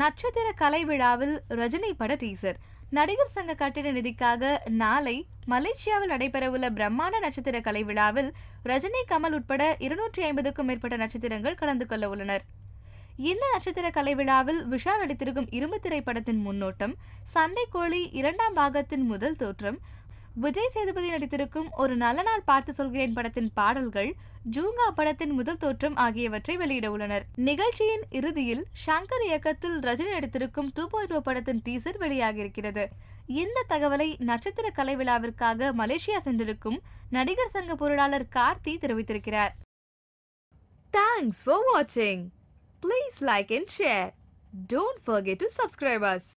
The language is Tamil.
நட்சத்திர கலை விழாவில் ரஜினி பட டீசர் நடிகர் சங்க கட்டிட நிதிக்காக நாளை மலேசியாவில் நடைபெறவுள்ள பிரம்மாண்ட நட்சத்திர கலை விழாவில் ரஜினி கமல் உட்பட இருநூற்றி ஐம்பதுக்கும் மேற்பட்ட நட்சத்திரங்கள் கலந்து கொள்ள உள்ளனர் இந்த நட்சத்திர கலை விழாவில் விஷால் நடித்திருக்கும் இரும்பு திரைப்படத்தின் முன்னோட்டம் சண்டை கோழி இரண்டாம் பாகத்தின் முதல் தோற்றம் விஜய் சேதுபதி நடித்திருக்கும் ஒரு நல்ல நாள் பார்த்து சொல்கிறேன் படத்தின் பாடல்கள் ஜூங்கா படத்தின் முதல் தோற்றம் ஆகியவற்றை வெளியிட உள்ளனர் நிகழ்ச்சியின் இறுதியில் ஷங்கர் இயக்கத்தில் ரஜினி நடித்திருக்கும் டூ பாயிண்ட் ஓ படத்தின் டீசர் வெளியாகியிருக்கிறது இந்த தகவலை நட்சத்திர கலை விழாவிற்காக மலேசியா சென்றிருக்கும் நடிகர் சங்க பொருளாளர் கார்த்தி தெரிவித்திருக்கிறார் தேங்க்ஸ் ஃபார் வாட்சிங் please like and share don't forget to subscribers